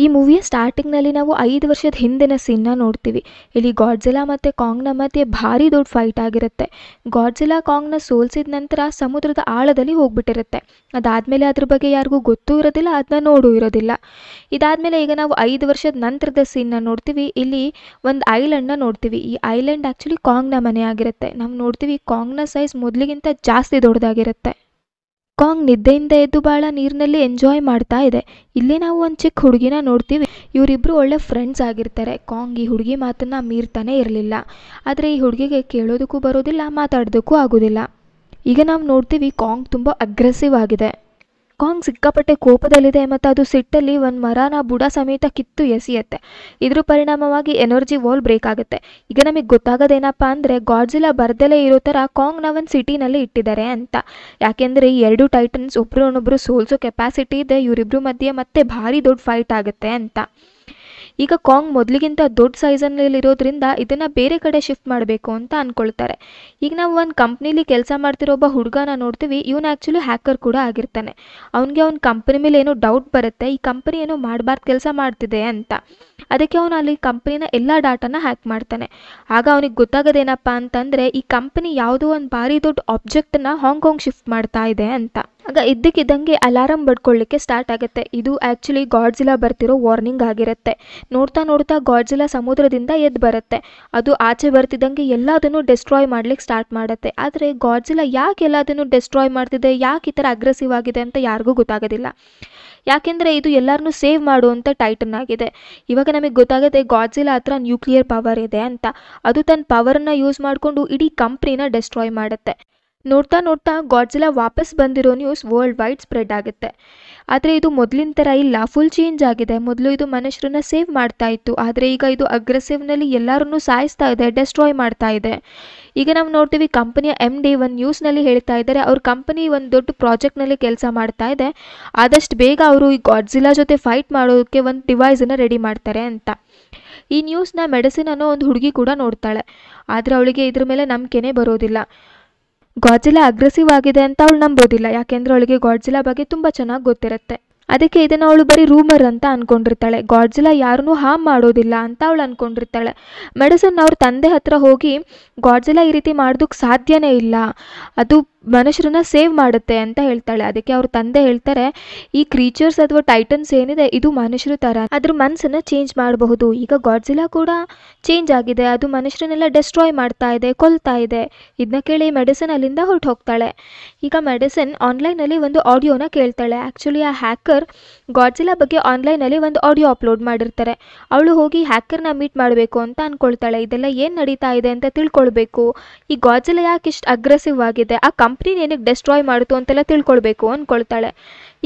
ಈ ಮೂವಿಯ ಸ್ಟಾರ್ಟಿಂಗ್ನಲ್ಲಿ ನಾವು ಐದು ವರ್ಷದ ಹಿಂದಿನ ಸೀನ್ನ ನೋಡ್ತೀವಿ ಇಲ್ಲಿ ಗಾಡ್ಜಿಲಾ ಮತ್ತು ಕಾಂಗ್ನ ಮಧ್ಯೆ ಭಾರಿ ದೊಡ್ಡ ಫೈಟ್ ಆಗಿರುತ್ತೆ ಗಾಡ್ಜಿಲಾ ಕಾಂಗ್ನ ಸೋಲ್ಸಿದ ನಂತರ ಸಮುದ್ರದ ಆಳದಲ್ಲಿ ಹೋಗ್ಬಿಟ್ಟಿರುತ್ತೆ ಅದಾದಮೇಲೆ ಅದ್ರ ಬಗ್ಗೆ ಯಾರಿಗೂ ಗೊತ್ತೂ ಇರೋದಿಲ್ಲ ಅದನ್ನ ನೋಡೂ ಇರೋದಿಲ್ಲ ಇದಾದಮೇಲೆ ಈಗ ನಾವು ಐದು ವರ್ಷದ ನಂತರದ ಸೀನ್ನ ನೋಡ್ತೀವಿ ಇಲ್ಲಿ ಒಂದು ಐಲ್ಯಾಂಡ್ನ ನೋಡ್ತೀವಿ ಈ ಐಲ್ಯಾಂಡ್ ಆ್ಯಕ್ಚುಲಿ ಕಾಂಗ್ನ ಮನೆ ಆಗಿರುತ್ತೆ ನಾವು ನೋಡ್ತೀವಿ ಕಾಂಗ್ನ ಸೈಜ್ ಮೊದಲಿಗಿಂತ ಜಾಸ್ತಿ ದೊಡ್ಡದಾಗಿರುತ್ತೆ ಕಾಂಗ್ ನಿದ್ದೆಯಿಂದ ಎದ್ದು ಭಾಳ ನೀರಿನಲ್ಲಿ ಎಂಜಾಯ್ ಮಾಡ್ತಾ ಇದೆ ಇಲ್ಲಿ ನಾವು ಒಂದು ಚಿಕ್ಕ ಹುಡುಗಿನ ನೋಡ್ತೀವಿ ಇವರಿಬ್ಬರು ಒಳ್ಳೆ ಫ್ರೆಂಡ್ಸ್ ಆಗಿರ್ತಾರೆ ಕಾಂಗ್ ಈ ಹುಡುಗಿ ಮಾತನ್ನು ಮೀರ್ತಾನೆ ಇರಲಿಲ್ಲ ಆದರೆ ಈ ಹುಡುಗಿಗೆ ಕೇಳೋದಕ್ಕೂ ಬರೋದಿಲ್ಲ ಮಾತಾಡೋದಕ್ಕೂ ಆಗೋದಿಲ್ಲ ಈಗ ನಾವು ನೋಡ್ತೀವಿ ಕಾಂಗ್ ತುಂಬ ಅಗ್ರೆಸಿವ್ ಆಗಿದೆ ಕಾಂಗ್ ಸಿಕ್ಕಾಪಟ್ಟೆ ಕೋಪದಲ್ಲಿದೆ ಮತ್ತು ಅದು ಸಿಟ್ಟಲ್ಲಿ ಒಂದು ಮರನ ಬುಡ ಸಮೇತ ಕಿತ್ತು ಎಸೆಯುತ್ತೆ ಇದ್ರ ಪರಿಣಾಮವಾಗಿ ಎನರ್ಜಿ ವಾಲ್ ಬ್ರೇಕ್ ಆಗುತ್ತೆ ಈಗ ನಮಗೆ ಗೊತ್ತಾಗೋದೇನಪ್ಪ ಅಂದರೆ ಗಾಡ್ಜಿಲ ಬರ್ದಲೇ ಇರೋ ಥರ ಕಾಂಗ್ನ ಒಂದು ಸಿಟಿನಲ್ಲಿ ಇಟ್ಟಿದ್ದಾರೆ ಅಂತ ಯಾಕೆಂದರೆ ಈ ಎರಡು ಟೈಟನ್ಸ್ ಒಬ್ಬರನ್ನೊಬ್ಬರು ಸೋಲ್ಸೋ ಕೆಪಾಸಿಟಿ ಇದೆ ಇವರಿಬ್ಬರು ಮಧ್ಯೆ ಮತ್ತೆ ಭಾರಿ ದೊಡ್ಡ ಫೈಟ್ ಆಗುತ್ತೆ ಅಂತ ಈಗ ಕಾಂಗ್ ಮೊದಲಿಗಿಂತ ದೊಡ್ಡ ಸೈಜಲ್ಲಿರೋದ್ರಿಂದ ಇದನ್ನು ಬೇರೆ ಕಡೆ ಶಿಫ್ಟ್ ಮಾಡಬೇಕು ಅಂತ ಅಂದ್ಕೊಳ್ತಾರೆ ಈಗ ನಾವು ಒಂದು ಕಂಪ್ನಿಲಿ ಕೆಲಸ ಮಾಡ್ತಿರೋ ಒಬ್ಬ ಹುಡುಗನ ನೋಡ್ತೀವಿ ಇವನು ಆ್ಯಕ್ಚುಲಿ ಹ್ಯಾಕರ್ ಕೂಡ ಆಗಿರ್ತಾನೆ ಅವನಿಗೆ ಅವ್ನ ಕಂಪ್ನಿ ಮೇಲೆ ಏನೋ ಡೌಟ್ ಬರುತ್ತೆ ಈ ಕಂಪ್ನಿ ಏನೋ ಮಾಡಬಾರ್ದು ಕೆಲಸ ಮಾಡ್ತಿದೆ ಅಂತ ಅದಕ್ಕೆ ಅವನು ಅಲ್ಲಿ ಕಂಪ್ನಿನ ಎಲ್ಲ ಡಾಟಾನ ಹ್ಯಾಕ್ ಮಾಡ್ತಾನೆ ಆಗ ಅವನಿಗೆ ಗೊತ್ತಾಗೋದೇನಪ್ಪ ಅಂತಂದರೆ ಈ ಕಂಪ್ನಿ ಯಾವುದೋ ಒಂದು ಭಾರಿ ದೊಡ್ಡ ಆಬ್ಜೆಕ್ಟನ್ನು ಹಾಂಗ್ಕಾಂಗ್ ಶಿಫ್ಟ್ ಮಾಡ್ತಾ ಇದೆ ಅಂತ ಆಗ ಇದ್ದಕ್ಕಿದ್ದಂಗೆ ಅಲಾರಂ ಬಡ್ಕೊಳ್ಳಿಕ್ಕೆ ಸ್ಟಾರ್ಟ್ ಆಗುತ್ತೆ ಇದು ಆ್ಯಕ್ಚುಲಿ ಗಾಡ್ಜಿಲಾ ಬರ್ತಿರೋ ವಾರ್ನಿಂಗ್ ಆಗಿರುತ್ತೆ ನೋಡ್ತಾ ನೋಡ್ತಾ ಗಾಡ್ಜಿಲಾ ಸಮುದ್ರದಿಂದ ಎದ್ದು ಬರುತ್ತೆ ಅದು ಆಚೆ ಬರ್ತಿದ್ದಂಗೆ ಎಲ್ಲದನ್ನು ಡೆಸ್ಟ್ರಾಯ್ ಮಾಡ್ಲಿಕ್ಕೆ ಸ್ಟಾರ್ಟ್ ಮಾಡುತ್ತೆ ಆದರೆ ಗಾಡ್ಜಿಲಾ ಯಾಕೆ ಎಲ್ಲದನ್ನು ಡೆಸ್ಟ್ರಾಯ್ ಮಾಡ್ತಿದೆ ಯಾಕೆ ಈ ಥರ ಅಗ್ರೆಸಿವ್ ಆಗಿದೆ ಅಂತ ಯಾರಿಗೂ ಗೊತ್ತಾಗೋದಿಲ್ಲ ಯಾಕೆಂದರೆ ಇದು ಎಲ್ಲರನ್ನೂ ಸೇವ್ ಮಾಡುವಂಥ ಟೈಟನ್ ಆಗಿದೆ ಇವಾಗ ನಮಗೆ ಗೊತ್ತಾಗುತ್ತೆ ಗಾಡ್ಜಿಲಾ ಹತ್ರ ನ್ಯೂಕ್ಲಿಯರ್ ಪವರ್ ಇದೆ ಅಂತ ಅದು ತನ್ನ ಪವರನ್ನು ಯೂಸ್ ಮಾಡಿಕೊಂಡು ಇಡೀ ಕಂಪ್ನಿನ ಡೆಸ್ಟ್ರಾಯ್ ಮಾಡುತ್ತೆ ನೋಡ್ತಾ ನೋಡ್ತಾ ಗಾಡ್ಜಿಲಾ ವಾಪಸ್ ಬಂದಿರೋ ನ್ಯೂಸ್ ವರ್ಲ್ಡ್ ವೈಡ್ ಸ್ಪ್ರೆಡ್ ಆಗುತ್ತೆ ಆದರೆ ಇದು ಮೊದಲಿನ ಥರ ಇಲ್ಲ ಫುಲ್ ಚೇಂಜ್ ಆಗಿದೆ ಮೊದಲು ಇದು ಮನುಷ್ಯರನ್ನ ಸೇವ್ ಮಾಡ್ತಾ ಇತ್ತು ಆದರೆ ಈಗ ಇದು ಅಗ್ರೆಸಿವ್ನಲ್ಲಿ ಎಲ್ಲರನ್ನೂ ಸಾಯಿಸ್ತಾ ಇದೆ ಡೆಸ್ಟ್ರಾಯ್ ಮಾಡ್ತಾ ಇದೆ ಈಗ ನಾವು ನೋಡ್ತೀವಿ ಕಂಪನಿಯ ಎಮ್ ಡಿ ಒಂದು ನ್ಯೂಸ್ನಲ್ಲಿ ಹೇಳ್ತಾ ಇದ್ದಾರೆ ಅವ್ರ ಕಂಪನಿ ಒಂದು ದೊಡ್ಡ ಪ್ರಾಜೆಕ್ಟ್ನಲ್ಲಿ ಕೆಲಸ ಮಾಡ್ತಾ ಇದೆ ಆದಷ್ಟು ಬೇಗ ಅವರು ಈ ಗಾಡ್ಜಿಲಾ ಜೊತೆ ಫೈಟ್ ಮಾಡೋದಕ್ಕೆ ಒಂದು ಡಿವೈಸನ್ನು ರೆಡಿ ಮಾಡ್ತಾರೆ ಅಂತ ಈ ನ್ಯೂಸ್ನ ಮೆಡಿಸಿನ್ ಅನ್ನೋ ಒಂದು ಹುಡುಗಿ ಕೂಡ ನೋಡ್ತಾಳೆ ಆದರೆ ಅವಳಿಗೆ ಇದ್ರ ಮೇಲೆ ನಂಬಿಕೆನೇ ಬರೋದಿಲ್ಲ ಗಾಜಿಲಾ ಅಗ್ರೆಸಿವ್ ಆಗಿದೆ ಅಂತ ಅವಳು ನಂಬೋದಿಲ್ಲ ಯಾಕೆಂದ್ರೆ ಅವಳಿಗೆ ಗಾಡ್ಜಿಲಾ ಬಗ್ಗೆ ತುಂಬ ಚೆನ್ನಾಗಿ ಗೊತ್ತಿರುತ್ತೆ ಅದಕ್ಕೆ ಇದನ್ನು ಅವಳು ಬರೀ ರೂಮರ್ ಅಂತ ಅಂದ್ಕೊಂಡಿರ್ತಾಳೆ ಗಾಡ್ಜಿಲಾ ಯಾರನ್ನೂ ಹಾಮ್ ಮಾಡೋದಿಲ್ಲ ಅಂತ ಅವಳು ಅಂದ್ಕೊಂಡಿರ್ತಾಳೆ ಮೆಡಿಸನ್ ಅವ್ರ ತಂದೆ ಹತ್ರ ಹೋಗಿ ಗಾಡ್ಜಿಲಾ ಈ ರೀತಿ ಮಾಡೋದಕ್ಕೆ ಸಾಧ್ಯನೇ ಇಲ್ಲ ಅದು ಮನುಷ್ಯರನ್ನ ಸೇವ್ ಮಾಡುತ್ತೆ ಅಂತ ಹೇಳ್ತಾಳೆ ಅದಕ್ಕೆ ಅವ್ರ ತಂದೆ ಹೇಳ್ತಾರೆ ಈ ಕ್ರೀಚರ್ಸ್ ಅಥವಾ ಟೈಟನ್ಸ್ ಏನಿದೆ ಇದು ಮನುಷ್ಯರ ಥರ ಅದ್ರ ಮನಸ್ಸನ್ನು ಚೇಂಜ್ ಮಾಡಬಹುದು ಈಗ ಗಾಡ್ಸಿಲ ಕೂಡ ಚೇಂಜ್ ಆಗಿದೆ ಅದು ಮನುಷ್ಯರನ್ನೆಲ್ಲ ಡೆಸ್ಟ್ರಾಯ್ ಮಾಡ್ತಾ ಇದೆ ಕೊಲ್ತಾ ಇದೆ ಇದನ್ನ ಕೇಳಿ ಮೆಡಿಸನ್ ಅಲ್ಲಿಂದ ಹೊರಟು ಹೋಗ್ತಾಳೆ ಈಗ ಮೆಡಿಸನ್ ಆನ್ಲೈನಲ್ಲಿ ಒಂದು ಆಡಿಯೋನ ಕೇಳ್ತಾಳೆ ಆ್ಯಕ್ಚುಲಿ ಆ ಹ್ಯಾಕರ್ ಗಾಡ್ಸಿಲ ಬಗ್ಗೆ ಆನ್ಲೈನಲ್ಲಿ ಒಂದು ಆಡಿಯೋ ಅಪ್ಲೋಡ್ ಮಾಡಿರ್ತಾರೆ ಅವಳು ಹೋಗಿ ಹ್ಯಾಕರ್ನ ಮೀಟ್ ಮಾಡಬೇಕು ಅಂತ ಅಂದ್ಕೊಳ್ತಾಳೆ ಇದೆಲ್ಲ ಏನು ನಡೀತಾ ಇದೆ ಅಂತ ತಿಳ್ಕೊಳ್ಬೇಕು ಈ ಗಾಡ್ಸಿಲಾ ಯಾಕೆ ಇಷ್ಟು ಅಗ್ರೆಸಿವ್ ಆಗಿದೆ ಆ ಕಂಪ್ನಿ ಏನಕ್ಕೆ ಡೆಸ್ಟ್ರಾಯ್ ಮಾಡಿತು ಅಂತೆಲ್ಲ ತಿಳ್ಕೊಳ್ಬೇಕು ಅಂದ್ಕೊಳ್ತಾಳೆ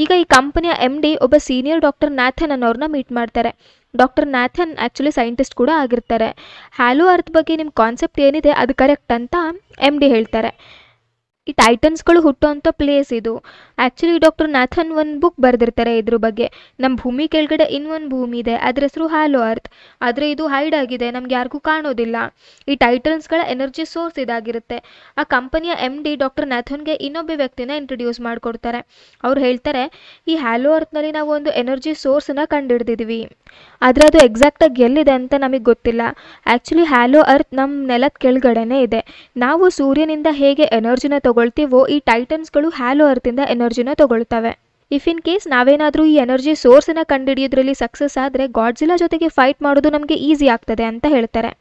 ಈಗ ಈ ಕಂಪನಿಯ ಎಮ್ ಡಿ ಒಬ್ಬ ಸೀನಿಯರ್ ಡಾಕ್ಟರ್ ನ್ಯಾಥನ್ ಅನ್ನೋರನ್ನ ಮೀಟ್ ಮಾಡ್ತಾರೆ ಡಾಕ್ಟರ್ ನ್ಯಾಥನ್ ಆ್ಯಕ್ಚುಲಿ ಸೈಂಟಿಸ್ಟ್ ಕೂಡ ಆಗಿರ್ತಾರೆ ಹ್ಯಾಲೋ ಅರ್ಥ ಬಗ್ಗೆ ನಿಮ್ಮ ಕಾನ್ಸೆಪ್ಟ್ ಏನಿದೆ ಅದು ಕರೆಕ್ಟ್ ಅಂತ ಎಮ್ ಡಿ ಹೇಳ್ತಾರೆ ಈ ಟೈಟನ್ಸ್ಗಳು ಹುಟ್ಟುವಂಥ ಪ್ಲೇಸ್ ಇದು ಆ್ಯಕ್ಚುಲಿ ಡಾಕ್ಟರ್ ನಾಥನ್ ಒಂದು ಬುಕ್ ಬರೆದಿರ್ತಾರೆ ಇದ್ರ ಬಗ್ಗೆ ನಮ್ಮ ಭೂಮಿ ಕೆಳಗಡೆ ಇನ್ನೊಂದು ಭೂಮಿ ಇದೆ ಅದ್ರ ಹೆಸರು ಹ್ಯಾಲೋ ಅರ್ತ್ ಆದರೆ ಇದು ಹೈಡ್ ಆಗಿದೆ ನಮ್ಗೆ ಯಾರಿಗೂ ಕಾಣೋದಿಲ್ಲ ಈ ಟೈಟನ್ಸ್ಗಳ ಎನರ್ಜಿ ಸೋರ್ಸ್ ಇದಾಗಿರುತ್ತೆ ಆ ಕಂಪನಿಯ ಎಮ್ ಡಿ ಡಾಕ್ಟರ್ ನಾಥನ್ಗೆ ಇನ್ನೊಬ್ಬ ವ್ಯಕ್ತಿನ ಇಂಟ್ರೊಡ್ಯೂಸ್ ಮಾಡಿಕೊಡ್ತಾರೆ ಅವ್ರು ಹೇಳ್ತಾರೆ ಈ ಹ್ಯಾಲೋ ನಲ್ಲಿ ನಾವು ಒಂದು ಎನರ್ಜಿ ಸೋರ್ಸನ್ನು ಕಂಡುಹಿಡ್ದಿದ್ವಿ ಆದರೆ ಅದು ಎಕ್ಸಾಕ್ಟಾಗಿ ಎಲ್ಲಿದೆ ಅಂತ ನಮಗೆ ಗೊತ್ತಿಲ್ಲ ಆ್ಯಕ್ಚುಲಿ ಹ್ಯಾಲೋ ಅರ್ತ್ ನಮ್ಮ ನೆಲದ ಕೆಳಗಡೆನೇ ಇದೆ ನಾವು ಸೂರ್ಯನಿಂದ ಹೇಗೆ ಎನರ್ಜಿನ ತಗೋ ತಗೊಳ್ತೀವೋ ಈ ಟೈಟನ್ಸ್ಗಳು ಹ್ಯಾಲೋ ಅರ್ತಿಂದ ಎನರ್ಜಿನ ತಗೊಳ್ತವೆ ಇಫ್ ಇನ್ ಕೇಸ್ ನಾವೇನಾದರೂ ಈ ಎನರ್ಜಿ ಸೋರ್ಸನ್ನು ಕಂಡುಹಿಡಿಯೋದ್ರಲ್ಲಿ ಸಕ್ಸಸ್ ಆದರೆ ಗಾಡ್ಜಿಲಾ ಜೊತೆಗೆ ಫೈಟ್ ಮಾಡೋದು ನಮಗೆ ಈಸಿ ಆಗ್ತದೆ ಅಂತ ಹೇಳ್ತಾರೆ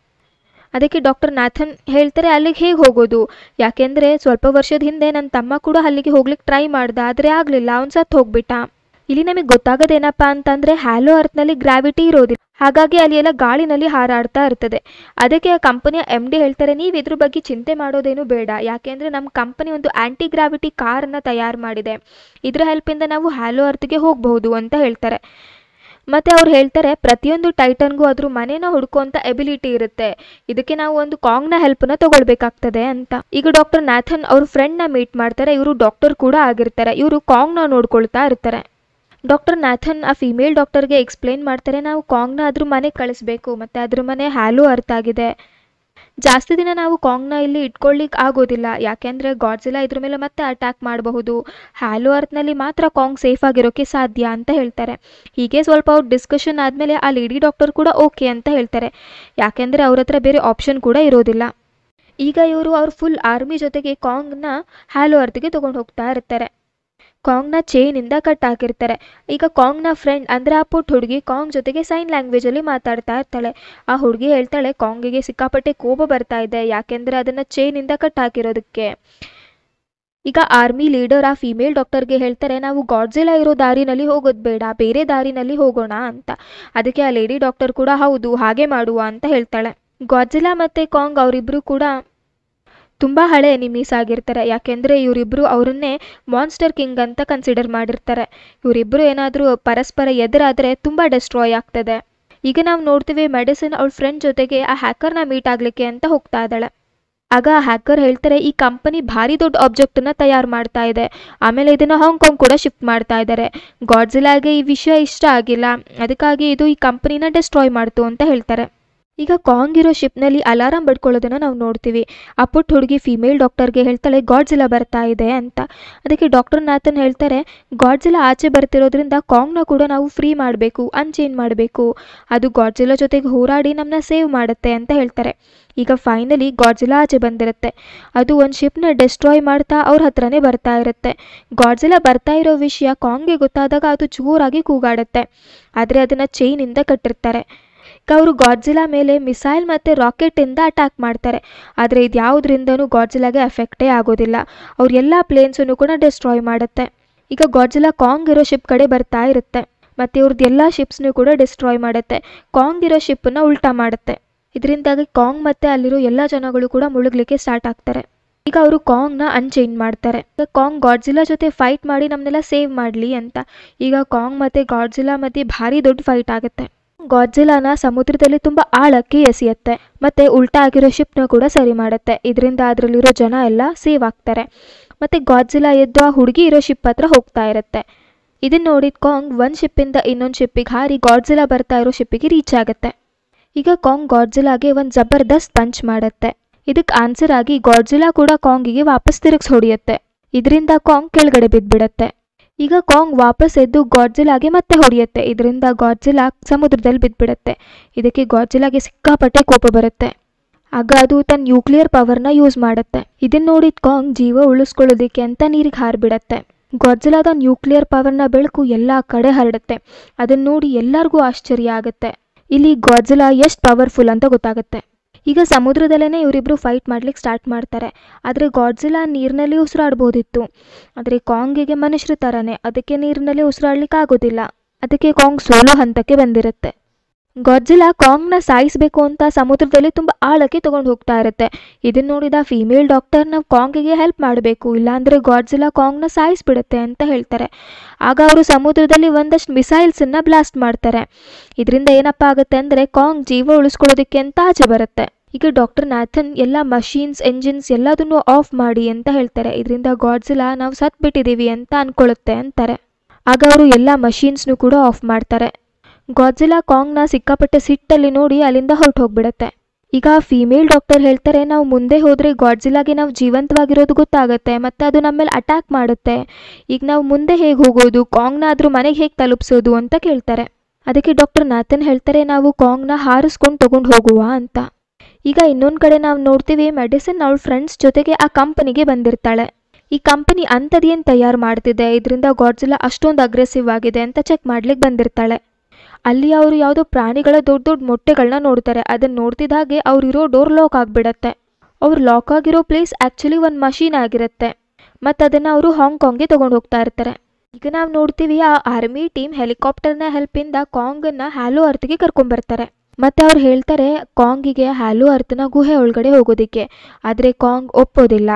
ಅದಕ್ಕೆ ಡಾಕ್ಟರ್ ನಾಥನ್ ಹೇಳ್ತಾರೆ ಅಲ್ಲಿಗೆ ಹೇಗೆ ಹೋಗೋದು ಯಾಕೆಂದರೆ ಸ್ವಲ್ಪ ವರ್ಷದ ಹಿಂದೆ ನನ್ನ ತಮ್ಮ ಕೂಡ ಅಲ್ಲಿಗೆ ಹೋಗ್ಲಿಕ್ಕೆ ಟ್ರೈ ಮಾಡ್ದ ಆದರೆ ಆಗಲಿಲ್ಲ ಅವ್ನು ಸತ್ತು ಹೋಗ್ಬಿಟ್ಟ ಇಲ್ಲಿ ನಮಗೆ ಗೊತ್ತಾಗೋದೇನಪ್ಪ ಅಂತಂದರೆ ಹ್ಯಾಲೋ ಅರ್ಥನಲ್ಲಿ ಗ್ರಾವಿಟಿ ಇರೋದಿಲ್ಲ ಹಾಗಾಗಿ ಅಲ್ಲಿ ಎಲ್ಲ ಗಾಳಿನಲ್ಲಿ ಹಾರಾಡ್ತಾ ಇರ್ತದೆ ಅದಕ್ಕೆ ಆ ಕಂಪನಿಯ ಎಮ್ ಡಿ ಹೇಳ್ತಾರೆ ನೀವು ಇದ್ರ ಬಗ್ಗೆ ಚಿಂತೆ ಮಾಡೋದೇನು ಬೇಡ ಯಾಕೆಂದರೆ ನಮ್ಮ ಕಂಪನಿ ಒಂದು ಆ್ಯಂಟಿ ಗ್ರಾವಿಟಿ ಕಾರನ್ನು ತಯಾರು ಮಾಡಿದೆ ಇದರ ಹೆಲ್ಪಿಂದ ನಾವು ಹ್ಯಾಲೋ ಅರ್ಥಿಗೆ ಹೋಗಬಹುದು ಅಂತ ಹೇಳ್ತಾರೆ ಮತ್ತು ಅವ್ರು ಹೇಳ್ತಾರೆ ಪ್ರತಿಯೊಂದು ಟೈಟನ್ಗೂ ಅದ್ರ ಮನೇನ ಹುಡುಕುವಂಥ ಎಬಿಲಿಟಿ ಇರುತ್ತೆ ಇದಕ್ಕೆ ನಾವು ಒಂದು ಕಾಂಗ್ನ ಹೆಲ್ಪನ್ನು ತಗೊಳ್ಬೇಕಾಗ್ತದೆ ಅಂತ ಈಗ ಡಾಕ್ಟರ್ ನ್ಯಾಥನ್ ಅವ್ರ ಫ್ರೆಂಡ್ನ ಮೀಟ್ ಮಾಡ್ತಾರೆ ಇವರು ಡಾಕ್ಟರ್ ಕೂಡ ಆಗಿರ್ತಾರೆ ಇವರು ಕಾಂಗ್ನ ನೋಡ್ಕೊಳ್ತಾ ಇರ್ತಾರೆ ಡಾಕ್ಟರ್ ನಾಥನ್ ಆ ಫಿಮೇಲ್ ಡಾಕ್ಟರ್ಗೆ ಎಕ್ಸ್ಪ್ಲೇನ್ ಮಾಡ್ತಾರೆ ನಾವು ಕಾಂಗ್ನ ಅದ್ರ ಮನೆಗೆ ಕಳಿಸ್ಬೇಕು ಮತ್ತು ಅದ್ರ ಮನೆ ಹಾಲು ಅರ್ಥ ಆಗಿದೆ ಜಾಸ್ತಿ ದಿನ ನಾವು ಕಾಂಗ್ನ ಇಲ್ಲಿ ಇಟ್ಕೊಳ್ಳಿಕ್ಕೆ ಆಗೋದಿಲ್ಲ ಯಾಕೆಂದರೆ ಗಾಡ್ಸಿಲ್ಲ ಇದ್ರ ಮೇಲೆ ಮತ್ತೆ ಅಟ್ಯಾಕ್ ಮಾಡಬಹುದು ಹ್ಯಾಲೋ ಅರ್ಥನಲ್ಲಿ ಮಾತ್ರ ಕಾಂಗ್ ಸೇಫ್ ಆಗಿರೋಕ್ಕೆ ಸಾಧ್ಯ ಅಂತ ಹೇಳ್ತಾರೆ ಹೀಗೆ ಸ್ವಲ್ಪ ಅವ್ರು ಡಿಸ್ಕಷನ್ ಆದಮೇಲೆ ಆ ಲೇಡಿ ಡಾಕ್ಟರ್ ಕೂಡ ಓಕೆ ಅಂತ ಹೇಳ್ತಾರೆ ಯಾಕೆಂದರೆ ಅವ್ರ ಹತ್ರ ಬೇರೆ ಆಪ್ಷನ್ ಕೂಡ ಇರೋದಿಲ್ಲ ಈಗ ಇವರು ಅವ್ರ ಫುಲ್ ಆರ್ಮಿ ಜೊತೆಗೆ ಕಾಂಗ್ನ ಹ್ಯಾಲೋ ಅರ್ಥಗೆ ತೊಗೊಂಡು ಹೋಗ್ತಾ ಇರ್ತಾರೆ ಕಾಂಗ್ನ ಚೈನಿಂದ ಕಟ್ ಹಾಕಿರ್ತಾರೆ ಈಗ ಕಾಂಗ್ನ ಫ್ರೆಂಡ್ ಅಂದ್ರೆ ಆ ಪುಟ್ಟ ಹುಡುಗಿ ಕಾಂಗ್ ಜೊತೆಗೆ ಸೈನ್ ಲ್ಯಾಂಗ್ವೇಜಲ್ಲಿ ಮಾತಾಡ್ತಾ ಇರ್ತಾಳೆ ಆ ಹುಡುಗಿ ಹೇಳ್ತಾಳೆ ಕಾಂಗಿಗೆ ಸಿಕ್ಕಾಪಟ್ಟೆ ಕೋಪ ಬರ್ತಾ ಇದೆ ಯಾಕೆಂದರೆ ಅದನ್ನು ಚೈನಿಂದ ಕಟ್ ಹಾಕಿರೋದಕ್ಕೆ ಈಗ ಆರ್ಮಿ ಲೀಡರ್ ಆ ಫಿಮೇಲ್ ಡಾಕ್ಟರ್ಗೆ ಹೇಳ್ತಾರೆ ನಾವು ಗಾಡ್ಜಿಲಾ ಇರೋ ದಾರಿನಲ್ಲಿ ಹೋಗೋದು ಬೇಡ ಬೇರೆ ದಾರಿನಲ್ಲಿ ಹೋಗೋಣ ಅಂತ ಅದಕ್ಕೆ ಆ ಲೇಡಿ ಡಾಕ್ಟರ್ ಕೂಡ ಹೌದು ಹಾಗೆ ಮಾಡುವ ಅಂತ ಹೇಳ್ತಾಳೆ ಗಾಡ್ಜಿಲಾ ಮತ್ತು ಕಾಂಗ್ ಅವರಿಬ್ಬರು ಕೂಡ ತುಂಬ ಹಳೆ ಎನಿಮೀಸ್ ಆಗಿರ್ತಾರೆ ಯಾಕೆಂದರೆ ಇವರಿಬ್ರು ಅವರನ್ನೇ ಮಾನ್ಸ್ಟರ್ ಕಿಂಗ್ ಅಂತ ಕನ್ಸಿಡರ್ ಮಾಡಿರ್ತಾರೆ ಇವರಿಬ್ಬರು ಏನಾದರೂ ಪರಸ್ಪರ ಎದುರಾದರೆ ತುಂಬ ಡೆಸ್ಟ್ರಾಯ್ ಆಗ್ತದೆ ಈಗ ನಾವು ನೋಡ್ತೀವಿ ಮೆಡಿಸಿನ್ ಅವ್ಳ ಫ್ರೆಂಡ್ ಜೊತೆಗೆ ಆ ಹ್ಯಾಕರ್ನ ಮೀಟ್ ಆಗಲಿಕ್ಕೆ ಅಂತ ಹೋಗ್ತಾ ಇದ್ದಾಳೆ ಆಗ ಆ ಹ್ಯಾಕರ್ ಹೇಳ್ತಾರೆ ಈ ಕಂಪನಿ ಭಾರಿ ದೊಡ್ಡ ಆಬ್ಜೆಕ್ಟನ್ನು ತಯಾರು ಮಾಡ್ತಾ ಇದೆ ಆಮೇಲೆ ಇದನ್ನು ಹಾಂಗ್ಕಾಂಗ್ ಕೂಡ ಶಿಫ್ಟ್ ಮಾಡ್ತಾ ಇದ್ದಾರೆ ಗಾಡ್ಸಿಲಾಗೆ ಈ ವಿಷಯ ಇಷ್ಟ ಆಗಿಲ್ಲ ಅದಕ್ಕಾಗಿ ಇದು ಈ ಕಂಪನಿನ ಡೆಸ್ಟ್ರಾಯ್ ಮಾಡ್ತು ಅಂತ ಹೇಳ್ತಾರೆ ಈಗ ಕಾಂಗ್ ಇರೋ ಶಿಪ್ನಲ್ಲಿ ಅಲಾರಾಮ್ ಬಡ್ಕೊಳ್ಳೋದನ್ನು ನಾವು ನೋಡ್ತೀವಿ ಆ ಹುಡುಗಿ ಫಿಮೇಲ್ ಡಾಕ್ಟರ್ಗೆ ಹೇಳ್ತಾಳೆ ಗಾಡ್ಜಿಲ್ಲ ಬರ್ತಾ ಇದೆ ಅಂತ ಅದಕ್ಕೆ ಡಾಕ್ಟರ್ ನಾಥನ್ ಹೇಳ್ತಾರೆ ಗಾಡ್ಜಿಲ್ಲ ಆಚೆ ಬರ್ತಿರೋದ್ರಿಂದ ಕಾಂಗ್ನ ಕೂಡ ನಾವು ಫ್ರೀ ಮಾಡಬೇಕು ಅನ್ಚೇಂಜ್ ಮಾಡಬೇಕು ಅದು ಗಾಡ್ಜಿಲ್ಲ ಜೊತೆಗೆ ಹೋರಾಡಿ ನಮ್ಮನ್ನ ಸೇವ್ ಮಾಡುತ್ತೆ ಅಂತ ಹೇಳ್ತಾರೆ ಈಗ ಫೈನಲಿ ಗಾಡ್ಜಿಲ್ಲ ಆಚೆ ಬಂದಿರುತ್ತೆ ಅದು ಒಂದು ಶಿಪ್ನ ಡೆಸ್ಟ್ರಾಯ್ ಮಾಡ್ತಾ ಅವ್ರ ಹತ್ರನೇ ಬರ್ತಾ ಇರುತ್ತೆ ಗಾಡ್ಜಿಲ್ಲ ಬರ್ತಾ ಇರೋ ವಿಷಯ ಕಾಂಗ್ಗೆ ಗೊತ್ತಾದಾಗ ಅದು ಜೋರಾಗಿ ಕೂಗಾಡುತ್ತೆ ಆದರೆ ಅದನ್ನು ಚೈನಿಂದ ಕಟ್ಟಿರ್ತಾರೆ ಅವರು ಗಾಡ್ಜಿಲಾ ಮೇಲೆ ಮಿಸೈಲ್ ಮತ್ತು ರಾಕೆಟಿಂದ ಅಟ್ಯಾಕ್ ಮಾಡ್ತಾರೆ ಆದರೆ ಇದು ಯಾವುದರಿಂದನೂ ಗಾಡ್ಜಿಲಾಗೆ ಎಫೆಕ್ಟೇ ಆಗೋದಿಲ್ಲ ಅವ್ರ ಎಲ್ಲ ಪ್ಲೇನ್ಸನ್ನು ಕೂಡ ಡಿಸ್ಟ್ರಾಯ್ ಮಾಡುತ್ತೆ ಈಗ ಗಾಡ್ಜಿಲಾ ಕಾಂಗ್ ಇರೋ ಶಿಪ್ ಕಡೆ ಬರ್ತಾ ಇರುತ್ತೆ ಮತ್ತು ಇವ್ರದ್ದು ಎಲ್ಲ ಶಿಪ್ಸ್ನೂ ಕೂಡ ಡಿಸ್ಟ್ರಾಯ್ ಮಾಡುತ್ತೆ ಕಾಂಗ್ ಇರೋ ಶಿಪ್ಪನ್ನು ಉಲ್ಟಾ ಮಾಡುತ್ತೆ ಇದರಿಂದಾಗಿ ಕಾಂಗ್ ಮತ್ತು ಅಲ್ಲಿರೋ ಎಲ್ಲ ಜನಗಳು ಕೂಡ ಮುಳುಗಲಿಕ್ಕೆ ಸ್ಟಾರ್ಟ್ ಆಗ್ತಾರೆ ಈಗ ಅವರು ಕಾಂಗ್ನ ಅನ್ಚೈನ್ ಮಾಡ್ತಾರೆ ಈಗ ಕಾಂಗ್ ಗಾಡ್ಜಿಲಾ ಜೊತೆ ಫೈಟ್ ಮಾಡಿ ನಮ್ಮನ್ನೆಲ್ಲ ಸೇವ್ ಮಾಡಲಿ ಅಂತ ಈಗ ಕಾಂಗ್ ಮತ್ತು ಗಾಡ್ಜಿಲಾ ಮಧ್ಯೆ ಭಾರಿ ದೊಡ್ಡ ಫೈಟ್ ಆಗುತ್ತೆ ಗಾಡ್ಜಿಲಾನ ಸಮುದ್ರದಲ್ಲಿ ತುಂಬ ಆಳಕ್ಕೆ ಎಸೆಯುತ್ತೆ ಮತ್ತೆ ಉಲ್ಟಾ ಆಗಿರೋ ನ ಕೂಡ ಸರಿ ಮಾಡುತ್ತೆ ಇದರಿಂದ ಅದರಲ್ಲಿರೋ ಜನ ಎಲ್ಲ ಸೇವ್ ಆಗ್ತಾರೆ ಮತ್ತೆ ಗಾಡ್ಜಿಲಾ ಎದ್ದು ಆ ಹುಡುಗಿ ಇರೋ ಶಿಪ್ ಹತ್ರ ಹೋಗ್ತಾ ಇರುತ್ತೆ ಇದನ್ನ ನೋಡಿದ ಕಾಂಗ್ ಒಂದು ಶಿಪ್ಪಿಂದ ಇನ್ನೊಂದು ಶಿಪ್ಪಿಗೆ ಹಾರಿ ಗಾಡ್ಜಿಲಾ ಬರ್ತಾ ಇರೋ ಶಿಪ್ಪಿಗೆ ರೀಚ್ ಆಗುತ್ತೆ ಈಗ ಕಾಂಗ್ ಗಾಡ್ಜಿಲಾಗೆ ಒಂದು ಜಬರ್ದಸ್ತ್ ಪಂಚ್ ಮಾಡುತ್ತೆ ಇದಕ್ಕೆ ಆನ್ಸರ್ ಆಗಿ ಗಾಡ್ಜಿಲಾ ಕೂಡ ಕಾಂಗಿಗೆ ವಾಪಸ್ ತಿರುಗಿಸ್ ಹೊಡೆಯುತ್ತೆ ಇದರಿಂದ ಕಾಂಗ್ ಕೆಳಗಡೆ ಬಿದ್ದುಬಿಡತ್ತೆ ಈಗ ಕಾಂಗ್ ವಾಪಸ್ ಎದ್ದು ಗಾಡ್ಜಿಲಾಗೆ ಮತ್ತೆ ಹೊಡೆಯುತ್ತೆ ಇದರಿಂದ ಗಾಡ್ಜಿಲಾ ಸಮುದ್ರದಲ್ಲಿ ಬಿದ್ದುಬಿಡುತ್ತೆ ಇದಕ್ಕೆ ಗಾಡ್ಜಿಲಾಗೆ ಸಿಕ್ಕಾಪಟ್ಟೆ ಕೋಪ ಬರುತ್ತೆ ಆಗ ಅದು ತನ್ನ ನ್ಯೂಕ್ಲಿಯರ್ ಪವರ್ನ ಯೂಸ್ ಮಾಡುತ್ತೆ ಇದನ್ನ ನೋಡಿದ ಕಾಂಗ್ ಜೀವ ಉಳಿಸ್ಕೊಳ್ಳೋದಿಕ್ಕೆ ಅಂತ ನೀರಿಗೆ ಹಾರಿಬಿಡತ್ತೆ ಗಾಡ್ಜಿಲಾದ ನ್ಯೂಕ್ಲಿಯರ್ ಪವರ್ನ ಬೆಳಕು ಎಲ್ಲ ಕಡೆ ಹರಡುತ್ತೆ ಅದನ್ನ ನೋಡಿ ಎಲ್ಲರಿಗೂ ಆಶ್ಚರ್ಯ ಆಗುತ್ತೆ ಇಲ್ಲಿ ಗಾಡ್ಜಿಲಾ ಎಷ್ಟು ಪವರ್ಫುಲ್ ಅಂತ ಗೊತ್ತಾಗುತ್ತೆ ಈಗ ಸಮುದ್ರದಲ್ಲೇ ಇವರಿಬ್ಬರು ಫೈಟ್ ಮಾಡ್ಲಿಕ್ಕೆ ಸ್ಟಾರ್ಟ್ ಮಾಡ್ತಾರೆ ಆದರೆ ಗಾಡ್ಜಿಲ್ಲ ನೀರಿನಲ್ಲಿ ಉಸಿರಾಡ್ಬೋದಿತ್ತು ಆದರೆ ಕಾಂಗಿಗೆ ಮನುಷ್ಯರ ಥರನೇ ಅದಕ್ಕೆ ನೀರಿನಲ್ಲಿ ಉಸಿರಾಡ್ಲಿಕ್ಕೆ ಆಗೋದಿಲ್ಲ ಅದಕ್ಕೆ ಕಾಂಗ್ ಸೋಲು ಹಂತಕ್ಕೆ ಬಂದಿರುತ್ತೆ ಗಾಡ್ಜಿಲ್ಲ ಕಾಂಗ್ನ ಸಾಯಿಸಬೇಕು ಅಂತ ಸಮುದ್ರದಲ್ಲಿ ತುಂಬ ಆಳಕ್ಕೆ ತಗೊಂಡು ಹೋಗ್ತಾ ಇರುತ್ತೆ ಇದನ್ನು ನೋಡಿದ ಫೀಮೇಲ್ ಡಾಕ್ಟರ್ ನಾವು ಕಾಂಗಿಗೆ ಹೆಲ್ಪ್ ಮಾಡಬೇಕು ಇಲ್ಲಾಂದರೆ ಗಾಡ್ಜಿಲಾ ಕಾಂಗ್ನ ಸಾಯಿಸಿಬಿಡುತ್ತೆ ಅಂತ ಹೇಳ್ತಾರೆ ಆಗ ಅವರು ಸಮುದ್ರದಲ್ಲಿ ಒಂದಷ್ಟು ಮಿಸೈಲ್ಸನ್ನು ಬ್ಲಾಸ್ಟ್ ಮಾಡ್ತಾರೆ ಇದರಿಂದ ಏನಪ್ಪ ಆಗುತ್ತೆ ಅಂದರೆ ಕಾಂಗ್ ಜೀವ ಉಳಿಸ್ಕೊಳ್ಳೋದಕ್ಕೆ ಅಂತ ಆಚೆ ಬರುತ್ತೆ ಈಗ ಡಾಕ್ಟರ್ ನ್ಯಾಥನ್ ಎಲ್ಲ ಮಷೀನ್ಸ್ ಎಂಜಿನ್ಸ್ ಎಲ್ಲದನ್ನು ಆಫ್ ಮಾಡಿ ಅಂತ ಹೇಳ್ತಾರೆ ಇದರಿಂದ ಗಾಡ್ಸಿಲಾ ನಾವು ಸತ್ ಬಿಟ್ಟಿದ್ದೀವಿ ಅಂತ ಅನ್ಕೊಳ್ಳುತ್ತೆ ಅಂತಾರೆ ಆಗ ಅವರು ಎಲ್ಲ ಮಷೀನ್ಸ್ನು ಕೂಡ ಆಫ್ ಮಾಡ್ತಾರೆ ಗಾಡ್ಸಿಲಾ ಕಾಂಗ್ನ ಸಿಕ್ಕಾಪಟ್ಟೆ ಸಿಟ್ಟಲ್ಲಿ ನೋಡಿ ಅಲ್ಲಿಂದ ಹೊರಟು ಹೋಗ್ಬಿಡತ್ತೆ ಈಗ ಫೀಮೇಲ್ ಡಾಕ್ಟರ್ ಹೇಳ್ತಾರೆ ನಾವು ಮುಂದೆ ಹೋದರೆ ಗಾಡ್ಜಿಲಾಗೆ ನಾವು ಜೀವಂತವಾಗಿರೋದು ಗೊತ್ತಾಗುತ್ತೆ ಮತ್ತು ಅದು ನಮ್ಮ ಮೇಲೆ ಅಟ್ಯಾಕ್ ಮಾಡುತ್ತೆ ಈಗ ನಾವು ಮುಂದೆ ಹೇಗೆ ಹೋಗೋದು ಕಾಂಗ್ನ ಆದರೂ ಮನೆಗೆ ಹೇಗೆ ತಲುಪಿಸೋದು ಅಂತ ಕೇಳ್ತಾರೆ ಅದಕ್ಕೆ ಡಾಕ್ಟರ್ ನಾಥನ್ ಹೇಳ್ತಾರೆ ನಾವು ಕಾಂಗ್ನ ಹಾರಿಸ್ಕೊಂಡು ತಗೊಂಡು ಹೋಗುವ ಅಂತ ಈಗ ಇನ್ನೊಂದು ಕಡೆ ನಾವು ನೋಡ್ತೀವಿ ಮೆಡಿಸಿನ್ ಅವಳ ಫ್ರೆಂಡ್ಸ್ ಜೊತೆಗೆ ಆ ಕಂಪನಿಗೆ ಬಂದಿರ್ತಾಳೆ ಈ ಕಂಪನಿ ಅಂಥದೇನು ತಯಾರು ಮಾಡ್ತಿದೆ ಇದರಿಂದ ಗಾಡ್ಜಿಲ್ಲ ಅಷ್ಟೊಂದು ಅಗ್ರೆಸಿವ್ ಆಗಿದೆ ಅಂತ ಚೆಕ್ ಮಾಡ್ಲಿಕ್ಕೆ ಬಂದಿರ್ತಾಳೆ ಅಲ್ಲಿ ಅವರು ಯಾವುದೋ ಪ್ರಾಣಿಗಳ ದೊಡ್ಡ ದೊಡ್ಡ ಮೊಟ್ಟೆಗಳನ್ನ ನೋಡ್ತಾರೆ ಅದನ್ನು ನೋಡ್ತಿದ್ದ ಹಾಗೆ ಇರೋ ಡೋರ್ ಲಾಕ್ ಆಗಿಬಿಡತ್ತೆ ಅವ್ರು ಲಾಕ್ ಆಗಿರೋ ಪ್ಲೇಸ್ ಆ್ಯಕ್ಚುಲಿ ಒಂದು ಮಷೀನ್ ಆಗಿರುತ್ತೆ ಮತ್ತು ಅದನ್ನು ಅವರು ಹಾಂಗ್ಕಾಂಗ್ಗೆ ತೊಗೊಂಡು ಹೋಗ್ತಾ ಇರ್ತಾರೆ ಈಗ ನಾವು ನೋಡ್ತೀವಿ ಆ ಆರ್ಮಿ ಟೀಮ್ ಹೆಲಿಕಾಪ್ಟರ್ನ ಹೆಲ್ಪಿಂದ ಕಾಂಗನ್ನು ಹ್ಯಾಲೋ ಅರ್ಥಿಗೆ ಕರ್ಕೊಂಬರ್ತಾರೆ ಮತ್ತು ಅವ್ರು ಹೇಳ್ತಾರೆ ಕಾಂಗಿಗೆ ಹ್ಯಾಲು ಅರ್ಥನ ಗುಹೆ ಒಳಗಡೆ ಹೋಗೋದಿಕ್ಕೆ ಆದರೆ ಕಾಂಗ್ ಒಪ್ಪೋದಿಲ್ಲ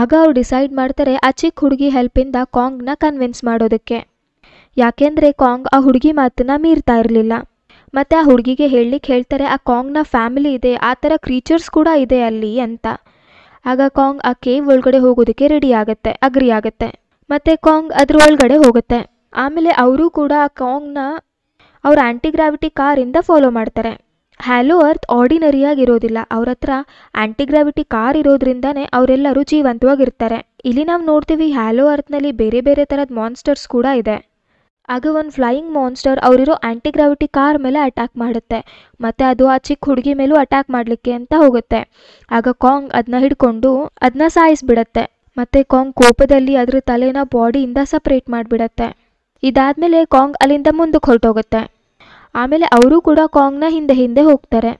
ಆಗ ಅವ್ರು ಡಿಸೈಡ್ ಮಾಡ್ತಾರೆ ಆ ಚಿಕ್ಕ ಹುಡುಗಿ ಹೆಲ್ಪ್ ಹೆಲ್ಪಿಂದ ಕಾಂಗ್ನ ಕನ್ವಿನ್ಸ್ ಮಾಡೋದಕ್ಕೆ ಯಾಕೆಂದರೆ ಕಾಂಗ್ ಆ ಹುಡುಗಿ ಮಾತನ್ನ ಮೀರ್ತಾ ಇರಲಿಲ್ಲ ಮತ್ತು ಆ ಹುಡುಗಿಗೆ ಹೇಳಲಿಕ್ಕೆ ಹೇಳ್ತಾರೆ ಆ ಕಾಂಗ್ನ ಫ್ಯಾಮಿಲಿ ಇದೆ ಆ ಥರ ಕ್ರೀಚರ್ಸ್ ಕೂಡ ಇದೆ ಅಲ್ಲಿ ಅಂತ ಆಗ ಕಾಂಗ್ ಆ ಕೇವ್ ಒಳಗಡೆ ಹೋಗೋದಕ್ಕೆ ರೆಡಿ ಆಗುತ್ತೆ ಅಗ್ರಿ ಆಗುತ್ತೆ ಮತ್ತು ಕಾಂಗ್ ಅದ್ರ ಒಳಗಡೆ ಹೋಗುತ್ತೆ ಆಮೇಲೆ ಅವರು ಕೂಡ ಆ ಕಾಂಗ್ನ ಅವ್ರು ಆ್ಯಂಟಿ ಗ್ರಾವಿಟಿ ಕಾರಿಂದ ಫಾಲೋ ಮಾಡ್ತಾರೆ ಹ್ಯಾಲೋ ಅರ್ತ್ ಆರ್ಡಿನರಿಯಾಗಿರೋದಿಲ್ಲ ಅವ್ರ ಹತ್ರ ಆ್ಯಂಟಿ ಗ್ರಾವಿಟಿ ಕಾರ್ ಇರೋದ್ರಿಂದನೇ ಅವರೆಲ್ಲರೂ ಜೀವಂತವಾಗಿರ್ತಾರೆ ಇಲ್ಲಿ ನಾವು ನೋಡ್ತೀವಿ ಹ್ಯಾಲೋ ಅರ್ತ್ನಲ್ಲಿ ಬೇರೆ ಬೇರೆ ಥರದ ಮಾನ್ಸ್ಟರ್ಸ್ ಕೂಡ ಇದೆ ಆಗ ಒಂದು ಫ್ಲೈಯಿಂಗ್ ಮಾನ್ಸ್ಟರ್ ಅವರಿರೋ ಆ್ಯಂಟಿ ಗ್ರಾವಿಟಿ ಕಾರ್ ಮೇಲೆ ಅಟ್ಯಾಕ್ ಮಾಡುತ್ತೆ ಮತ್ತು ಅದು ಆ ಚಿಕ್ಕ ಹುಡುಗಿ ಮೇಲೂ ಅಟ್ಯಾಕ್ ಮಾಡಲಿಕ್ಕೆ ಅಂತ ಹೋಗುತ್ತೆ ಆಗ ಕಾಂಗ್ ಅದನ್ನ ಹಿಡ್ಕೊಂಡು ಅದನ್ನ ಸಾಯಿಸಿಬಿಡತ್ತೆ ಮತ್ತು ಕಾಂಗ್ ಕೋಪದಲ್ಲಿ ಅದರ ತಲೆನ ಬಾಡಿಯಿಂದ ಸಪ್ರೇಟ್ ಮಾಡಿಬಿಡತ್ತೆ ಇದಾದಮೇಲೆ ಕಾಂಗ್ ಅಲ್ಲಿಂದ ಮುಂದಕ್ಕೆ ಹೊರಟೋಗುತ್ತೆ ಆಮೇಲೆ ಅವರು ಕೂಡ ಕಾಂಗ್ನ ಹಿಂದೆ ಹಿಂದೆ ಹೋಗ್ತಾರೆ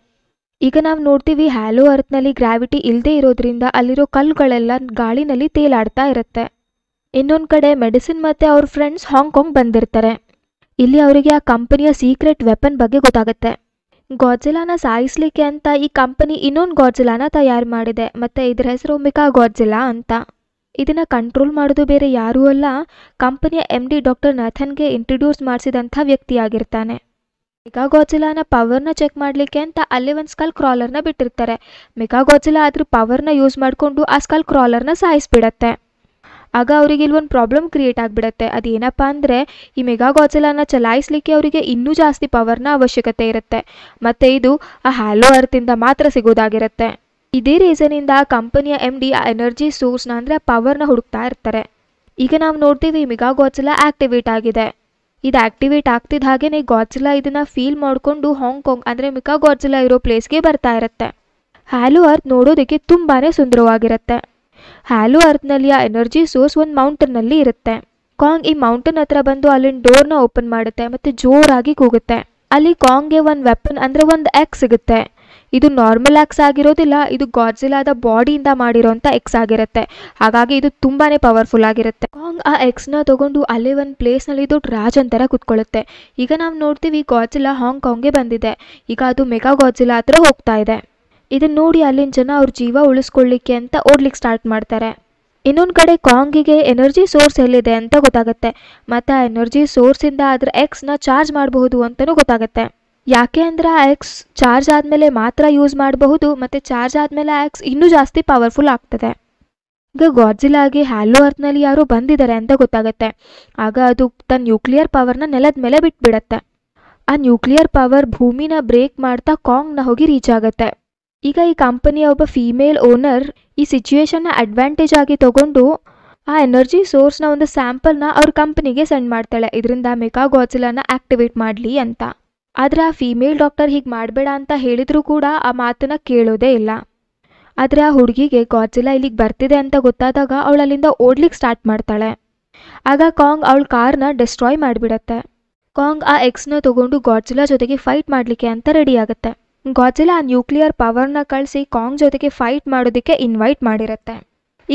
ಈಗ ನಾವು ನೋಡ್ತೀವಿ ಹ್ಯಾಲೋ ಅರ್ತ್ನಲ್ಲಿ ಗ್ರಾವಿಟಿ ಇಲ್ಲದೆ ಇರೋದ್ರಿಂದ ಅಲ್ಲಿರೋ ಕಲ್ಲುಗಳೆಲ್ಲ ಗಾಳಿನಲ್ಲಿ ತೇಲಾಡ್ತಾ ಇರುತ್ತೆ ಇನ್ನೊಂದು ಕಡೆ ಮೆಡಿಸಿನ್ ಮತ್ತು ಅವ್ರ ಫ್ರೆಂಡ್ಸ್ ಹಾಂಗ್ಕಾಂಗ್ ಬಂದಿರ್ತಾರೆ ಇಲ್ಲಿ ಅವರಿಗೆ ಆ ಕಂಪನಿಯ ಸೀಕ್ರೆಟ್ ವೆಪನ್ ಬಗ್ಗೆ ಗೊತ್ತಾಗುತ್ತೆ ಗಾಜಿಲಾನ ಸಾಯಿಸ್ಲಿಕ್ಕೆ ಅಂತ ಈ ಕಂಪನಿ ಇನ್ನೊಂದು ಗಾಜಿಲಾನ ತಯಾರು ಮಾಡಿದೆ ಮತ್ತು ಇದರ ಹೆಸರು ಮಿಕಾ ಗಾಜಿಲಾ ಅಂತ ಇದನ್ನು ಕಂಟ್ರೋಲ್ ಮಾಡೋದು ಬೇರೆ ಯಾರೂ ಅಲ್ಲ ಕಂಪನಿಯ ಎಮ್ ಡಿ ಡಾಕ್ಟರ್ ನಥನ್ಗೆ ಇಂಟ್ರಡ್ಯೂಸ್ ಮಾಡಿಸಿದಂಥ ವ್ಯಕ್ತಿಯಾಗಿರ್ತಾನೆ ಮೆಕಾಗೋಜಿಲಾನ ಪವರ್ನ ಚೆಕ್ ಮಾಡಲಿಕ್ಕೆ ಅಂತ ಅಲ್ಲಿ ಒಂದು ಸ್ಕಲ್ ಕ್ರಾಲರ್ನ ಬಿಟ್ಟಿರ್ತಾರೆ ಮೆಕಾಗೋಜಿಲಾ ಅದ್ರ ಪವರ್ನ ಯೂಸ್ ಮಾಡಿಕೊಂಡು ಆ ಸ್ಕಲ್ ಕ್ರಾಲರ್ನ ಸಾಯಿಸ್ಬಿಡತ್ತೆ ಆಗ ಅವರಿಗೆ ಇಲ್ಲೊಂದು ಪ್ರಾಬ್ಲಮ್ ಕ್ರಿಯೇಟ್ ಆಗಿಬಿಡತ್ತೆ ಅದೇನಪ್ಪ ಅಂದರೆ ಈ ಮೆಗಾಗಾಜಿಲಾನ ಚಲಾಯಿಸಲಿಕ್ಕೆ ಅವರಿಗೆ ಇನ್ನೂ ಜಾಸ್ತಿ ಪವರ್ನ ಅವಶ್ಯಕತೆ ಇರುತ್ತೆ ಮತ್ತು ಇದು ಆ ಹ್ಯಾಲೋ ಅರ್ತಿಂದ ಮಾತ್ರ ಸಿಗೋದಾಗಿರುತ್ತೆ ಇದೇ ರೀಸನಿಂದ ಆ ಕಂಪನಿಯ ಎಮ್ ಡಿ ಆ ಎನರ್ಜಿ ಸೋರ್ಸ್ನ ಅಂದರೆ ಪವರ್ನ ಹುಡುಕ್ತಾ ಇರ್ತಾರೆ ಈಗ ನಾವು ನೋಡ್ತೀವಿ ಮೆಗಾಗಾಜಿಲಾ ಆಕ್ಟಿವೇಟ್ ಆಗಿದೆ ಇದು ಆಕ್ಟಿವೇಟ್ ಆಗ್ತಿದ್ದ ಹಾಗೆಯೇ ಗಾಡ್ಜಿಲಾ ಇದನ್ನು ಫೀಲ್ ಮಾಡಿಕೊಂಡು ಕಾಂಗ್ ಅಂದರೆ ಮಿಕಾ ಗಾಡ್ಜಿಲಾ ಇರೋ ಪ್ಲೇಸ್ಗೆ ಬರ್ತಾ ಇರುತ್ತೆ ಹ್ಯಾಲೋ ಅರ್ತ್ ನೋಡೋದಕ್ಕೆ ತುಂಬಾ ಸುಂದರವಾಗಿರುತ್ತೆ ಹ್ಯಾಲೋ ಅರ್ತ್ನಲ್ಲಿ ಆ ಎನರ್ಜಿ ಸೋರ್ಸ್ ಒಂದು ಮೌಂಟನ್ನಲ್ಲಿ ಇರುತ್ತೆ ಕಾಂಗ್ ಈ ಮೌಂಟನ್ ಹತ್ರ ಬಂದು ಅಲ್ಲಿನ ಡೋರ್ನ ಓಪನ್ ಮಾಡುತ್ತೆ ಮತ್ತು ಜೋರಾಗಿ ಕೂಗುತ್ತೆ ಅಲ್ಲಿ ಗೆ ಒಂದು ವೆಪನ್ ಅಂದರೆ ಒಂದು ಎಕ್ ಸಿಗುತ್ತೆ ಇದು ನಾರ್ಮಲ್ ಆಕ್ಸ್ ಆಗಿರೋದಿಲ್ಲ ಇದು ಗಾಡ್ಜಿಲಾದ ಬಾಡಿಯಿಂದ ಮಾಡಿರೋಂತ ಎಕ್ಸ್ ಆಗಿರುತ್ತೆ ಹಾಗಾಗಿ ಇದು ತುಂಬಾ ಪವರ್ಫುಲ್ ಆಗಿರುತ್ತೆ ಕಾಂಗ್ ಆ ನ ತಗೊಂಡು ಅಲ್ಲೇ ಒಂದು ಪ್ಲೇಸ್ನಲ್ಲಿ ಇದು ರಾಜ್ ಅಂತರ ಕುತ್ಕೊಳ್ಳುತ್ತೆ ಈಗ ನಾವು ನೋಡ್ತೀವಿ ಕಾಂಗ್ ಗೆ ಬಂದಿದೆ ಈಗ ಅದು ಮೆಗಾ ಗಾಜಿಲಾ ಹತ್ರ ಹೋಗ್ತಾ ಇದೆ ಇದನ್ನ ನೋಡಿ ಅಲ್ಲಿನ ಜನ ಅವ್ರ ಜೀವ ಉಳಿಸ್ಕೊಳ್ಳಿಕ್ಕೆ ಅಂತ ಓಡ್ಲಿಕ್ಕೆ ಸ್ಟಾರ್ಟ್ ಮಾಡ್ತಾರೆ ಇನ್ನೊಂದು ಕಡೆ ಕಾಂಗಿಗೆ ಎನರ್ಜಿ ಸೋರ್ಸ್ ಎಲ್ಲಿದೆ ಅಂತ ಗೊತ್ತಾಗುತ್ತೆ ಮತ್ತು ಆ ಎನರ್ಜಿ ಸೋರ್ಸಿಂದ ಅದರ ನ ಚಾರ್ಜ್ ಮಾಡಬಹುದು ಅಂತಲೂ ಗೊತ್ತಾಗುತ್ತೆ ಯಾಕೆ ಅಂದರೆ ಆ ಎಕ್ಸ್ ಚಾರ್ಜ್ ಆದಮೇಲೆ ಮಾತ್ರ ಯೂಸ್ ಮಾಡಬಹುದು ಮತ್ತು ಚಾರ್ಜ್ ಆದಮೇಲೆ ಆ ಎಕ್ಸ್ ಇನ್ನೂ ಜಾಸ್ತಿ ಪವರ್ಫುಲ್ ಆಗ್ತದೆ ಈಗ ಗಾಡ್ಜಿಲಾಗೆ ಹ್ಯಾಲೋ ಅರ್ತ್ನಲ್ಲಿ ಯಾರೋ ಬಂದಿದ್ದಾರೆ ಅಂತ ಗೊತ್ತಾಗುತ್ತೆ ಆಗ ಅದು ತನ್ನ ನ್ಯೂಕ್ಲಿಯರ್ ಪವರ್ನ ನೆಲದ ಮೇಲೆ ಬಿಟ್ಬಿಡತ್ತೆ ಆ ನ್ಯೂಕ್ಲಿಯರ್ ಪವರ್ ಭೂಮಿನ ಬ್ರೇಕ್ ಮಾಡ್ತಾ ಕಾಂಗ್ನ ಹೋಗಿ ರೀಚ್ ಆಗುತ್ತೆ ಈಗ ಈ ಕಂಪನಿಯ ಒಬ್ಬ ಫೀಮೇಲ್ ಓನರ್ ಈ ಸಿಚುವೇಶನ್ನ ಅಡ್ವಾಂಟೇಜ್ ಆಗಿ ತಗೊಂಡು ಆ ಎನರ್ಜಿ ಸೋರ್ಸ್ನ ಒಂದು ಸ್ಯಾಂಪಲ್ನ ಅವ್ರ ಕಂಪನಿಗೆ ಸೆಂಡ್ ಮಾಡ್ತಾಳೆ ಇದರಿಂದ ಮೆಕಾ ಗಾಡ್ಜಿಲಾನ ಆಕ್ಟಿವೇಟ್ ಮಾಡಲಿ ಅಂತ ಆದರೆ ಆ ಫೀಮೇಲ್ ಡಾಕ್ಟರ್ ಹೀಗೆ ಮಾಡಬೇಡ ಅಂತ ಹೇಳಿದರೂ ಕೂಡ ಆ ಮಾತನ್ನು ಕೇಳೋದೇ ಇಲ್ಲ ಆದರೆ ಆ ಹುಡುಗಿಗೆ ಗಾಜಿಲಾ ಇಲ್ಲಿಗೆ ಬರ್ತಿದೆ ಅಂತ ಗೊತ್ತಾದಾಗ ಅವಳು ಅಲ್ಲಿಂದ ಓಡ್ಲಿಕ್ಕೆ ಸ್ಟಾರ್ಟ್ ಮಾಡ್ತಾಳೆ ಆಗ ಕಾಂಗ್ ಅವಳ ಕಾರ್ನ ಡೆಸ್ಟ್ರಾಯ್ ಮಾಡಿಬಿಡತ್ತೆ ಕಾಂಗ್ ಆ ಎಕ್ಸ್ನ ತಗೊಂಡು ಗಾಡ್ಜಿಲಾ ಜೊತೆಗೆ ಫೈಟ್ ಮಾಡಲಿಕ್ಕೆ ಅಂತ ರೆಡಿ ಆಗುತ್ತೆ ಗಾಜಿಲಾ ಆ ನ್ಯೂಕ್ಲಿಯರ್ ಪವರ್ನ ಕಳಿಸಿ ಕಾಂಗ್ ಜೊತೆಗೆ ಫೈಟ್ ಮಾಡೋದಕ್ಕೆ ಇನ್ವೈಟ್ ಮಾಡಿರುತ್ತೆ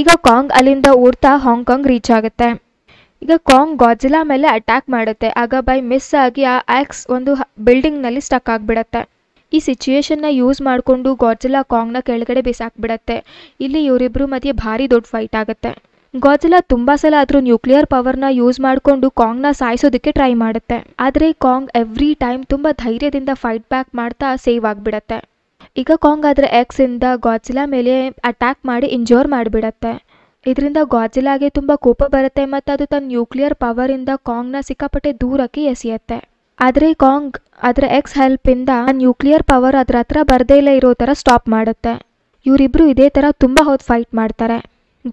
ಈಗ ಕಾಂಗ್ ಅಲ್ಲಿಂದ ಓಡ್ತಾ ಹಾಂಗ್ಕಾಂಗ್ ರೀಚ್ ಆಗುತ್ತೆ ಈಗ ಕಾಂಗ್ ಗಾಜಿಲಾ ಮೇಲೆ ಅಟ್ಯಾಕ್ ಮಾಡುತ್ತೆ ಆಗ ಬೈ ಮಿಸ್ ಆಗಿ ಆ ಆಕ್ಸ್ ಒಂದು ಬಿಲ್ಡಿಂಗ್ನಲ್ಲಿ ಸ್ಟಕ್ ಆಗಿಬಿಡತ್ತೆ ಈ ಸಿಚುಯೇಷನ್ನ ಯೂಸ್ ಮಾಡಿಕೊಂಡು ಗಾಜಿಲಾ ಕಾಂಗ್ನ ಕೆಳಗಡೆ ಬಿಸಾಕ್ಬಿಡತ್ತೆ ಇಲ್ಲಿ ಇವರಿಬ್ಬರು ಮಧ್ಯೆ ಭಾರಿ ದೊಡ್ಡ ಫೈಟ್ ಆಗುತ್ತೆ ಗಾಜಿಲಾ ತುಂಬ ಸಲ ಅದ್ರ ನ್ಯೂಕ್ಲಿಯರ್ ಪವರ್ನ ಯೂಸ್ ಮಾಡಿಕೊಂಡು ಕಾಂಗ್ನ ಸಾಯಿಸೋದಕ್ಕೆ ಟ್ರೈ ಮಾಡುತ್ತೆ ಆದರೆ ಕಾಂಗ್ ಎವ್ರಿ ಟೈಮ್ ತುಂಬ ಧೈರ್ಯದಿಂದ ಫೈಟ್ ಬ್ಯಾಕ್ ಮಾಡ್ತಾ ಸೇವ್ ಆಗಿಬಿಡತ್ತೆ ಈಗ ಕಾಂಗ್ ಆದರೆ ಎಕ್ಸಿಂದ ಗಾಜಿಲಾ ಮೇಲೆ ಅಟ್ಯಾಕ್ ಮಾಡಿ ಇಂಜೋರ್ ಮಾಡಿಬಿಡತ್ತೆ ಇದರಿಂದ ಗಾಜಿಲಾಗೆ ತುಂಬ ಕೋಪ ಬರುತ್ತೆ ಮತ್ತು ಅದು ತನ್ನ ನ್ಯೂಕ್ಲಿಯರ್ ಪವರಿಂದ ಕಾಂಗ್ನ ಸಿಕ್ಕಾಪಟ್ಟೆ ದೂರಕ್ಕೆ ಎಸೆಯುತ್ತೆ ಆದರೆ ಕಾಂಗ್ ಅದರ ಎಕ್ಸ್ ಹೆಲ್ಪಿಂದ ನ್ಯೂಕ್ಲಿಯರ್ ಪವರ್ ಅದ್ರ ಹತ್ರ ಬರದೇ ಇಲ್ಲ ಇರೋ ಥರ ಸ್ಟಾಪ್ ಮಾಡುತ್ತೆ ಇವರಿಬ್ಬರು ಇದೇ ಥರ ತುಂಬ ಹೊತ್ತು ಫೈಟ್ ಮಾಡ್ತಾರೆ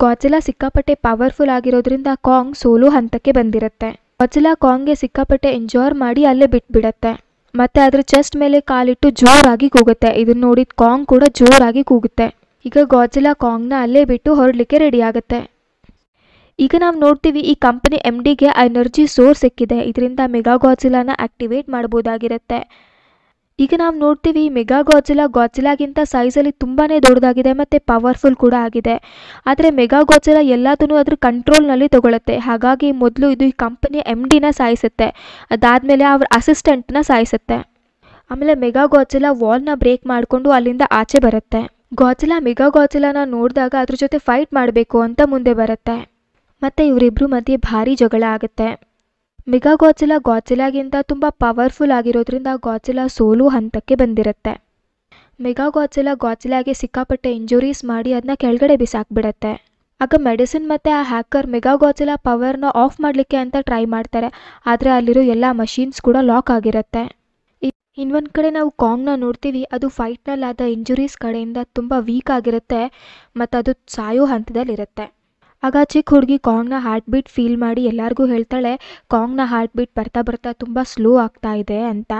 ಗಾಜಿಲಾ ಸಿಕ್ಕಾಪಟ್ಟೆ ಪವರ್ಫುಲ್ ಆಗಿರೋದ್ರಿಂದ ಕಾಂಗ್ ಸೋಲು ಹಂತಕ್ಕೆ ಬಂದಿರುತ್ತೆ ಗಾಜಿಲಾ ಕಾಂಗ್ಗೆ ಸಿಕ್ಕಾಪಟ್ಟೆ ಎಂಜಾಯ್ ಮಾಡಿ ಅಲ್ಲೇ ಬಿಟ್ಬಿಡತ್ತೆ ಮತ್ತೆ ಅದರ ಚೆಸ್ಟ್ ಮೇಲೆ ಕಾಲಿಟ್ಟು ಜೋರಾಗಿ ಕೂಗುತ್ತೆ ಇದನ್ನ ನೋಡಿದ ಕಾಂಗ್ ಕೂಡ ಜೋರಾಗಿ ಕೂಗುತ್ತೆ ಈಗ ಗಾಜಿಲ ಕಾಂಗ್ನ ಅಲ್ಲೇ ಬಿಟ್ಟು ಹೊರಡಲಿಕ್ಕೆ ರೆಡಿ ಆಗುತ್ತೆ ಈಗ ನಾವು ನೋಡ್ತೀವಿ ಈ ಕಂಪನಿ ಎಮ್ ಡಿಗೆ ಎನರ್ಜಿ ಸೋರ್ಸ್ ಸಿಕ್ಕಿದೆ ಇದರಿಂದ ಮೆಗಾ ಗಾಜಿಲಾನ ಆಕ್ಟಿವೇಟ್ ಮಾಡ್ಬೋದಾಗಿರುತ್ತೆ ಈಗ ನಾವು ನೋಡ್ತೀವಿ ಮೆಗಾ ಗಾಜಿಲಾ ಗಾಜಿಲಾಗಿಂತ ಸೈಜಲ್ಲಿ ತುಂಬಾ ದೊಡ್ಡದಾಗಿದೆ ಮತ್ತು ಪವರ್ಫುಲ್ ಕೂಡ ಆಗಿದೆ ಆದರೆ ಮೆಗಾ ಗಾಜಿಲಾ ಎಲ್ಲದೂ ಅದ್ರ ಕಂಟ್ರೋಲ್ನಲ್ಲಿ ತೊಗೊಳುತ್ತೆ ಹಾಗಾಗಿ ಮೊದಲು ಇದು ಈ ಕಂಪನಿ ಎಮ್ ಡಿನ ಸಾಯಿಸುತ್ತೆ ಅದಾದಮೇಲೆ ಅವ್ರ ಅಸಿಸ್ಟೆಂಟ್ನ ಸಾಯಿಸುತ್ತೆ ಆಮೇಲೆ ಮೆಗಾ ಗಾಜಿಲಾ ವಾಲ್ನ ಬ್ರೇಕ್ ಮಾಡಿಕೊಂಡು ಅಲ್ಲಿಂದ ಆಚೆ ಬರುತ್ತೆ ಗೋಚಲ ಮೆಗಾ ಗೋಚಲನ ನೋಡಿದಾಗ ಅದ್ರ ಜೊತೆ ಫೈಟ್ ಮಾಡಬೇಕು ಅಂತ ಮುಂದೆ ಬರುತ್ತೆ ಮತ್ತು ಇವರಿಬ್ಬರ ಮಧ್ಯೆ ಭಾರಿ ಜಗಳ ಆಗುತ್ತೆ ಮೆಗಾ ಗಾಜಿಲಾ ಗಾಜಿಲಾಗಿಂತ ತುಂಬ ಪವರ್ಫುಲ್ ಆಗಿರೋದ್ರಿಂದ ಗಾಜಿಲಾ ಸೋಲು ಹಂತಕ್ಕೆ ಬಂದಿರುತ್ತೆ ಮೆಗಾ ಗಾಜಿಲಾ ಗಾಜಿಲಾಗೆ ಸಿಕ್ಕಾಪಟ್ಟೆ ಇಂಜುರೀಸ್ ಮಾಡಿ ಅದನ್ನ ಕೆಳಗಡೆ ಬಿಸಾಕ್ಬಿಡತ್ತೆ ಆಗ ಮೆಡಿಸಿನ್ ಮತ್ತು ಆ ಹ್ಯಾಕರ್ ಮೆಗಾ ಗೋಚಲ ಪವರ್ನ ಆಫ್ ಮಾಡಲಿಕ್ಕೆ ಅಂತ ಟ್ರೈ ಮಾಡ್ತಾರೆ ಆದರೆ ಅಲ್ಲಿರೋ ಎಲ್ಲ ಮಷೀನ್ಸ್ ಕೂಡ ಲಾಕ್ ಆಗಿರುತ್ತೆ ಇನ್ನೊಂದು ಕಡೆ ನಾವು ಕಾಂಗ್ನ ನೋಡ್ತೀವಿ ಅದು ಫೈಟ್ನಲ್ಲಾದ ಇಂಜುರೀಸ್ ಕಡೆಯಿಂದ ತುಂಬ ವೀಕ್ ಆಗಿರುತ್ತೆ ಮತ್ತು ಅದು ಸಾಯೋ ಹಂತದಲ್ಲಿರುತ್ತೆ ಆಗ ಚಿಕ್ಕ ಹುಡುಗಿ ಕಾಂಗ್ನ ಹಾರ್ಟ್ ಬೀಟ್ ಫೀಲ್ ಮಾಡಿ ಎಲ್ಲರಿಗೂ ಹೇಳ್ತಾಳೆ ಕಾಂಗ್ನ ಹಾರ್ಟ್ ಬೀಟ್ ಬರ್ತಾ ಬರ್ತಾ ತುಂಬ ಸ್ಲೋ ಆಗ್ತಾ ಇದೆ ಅಂತ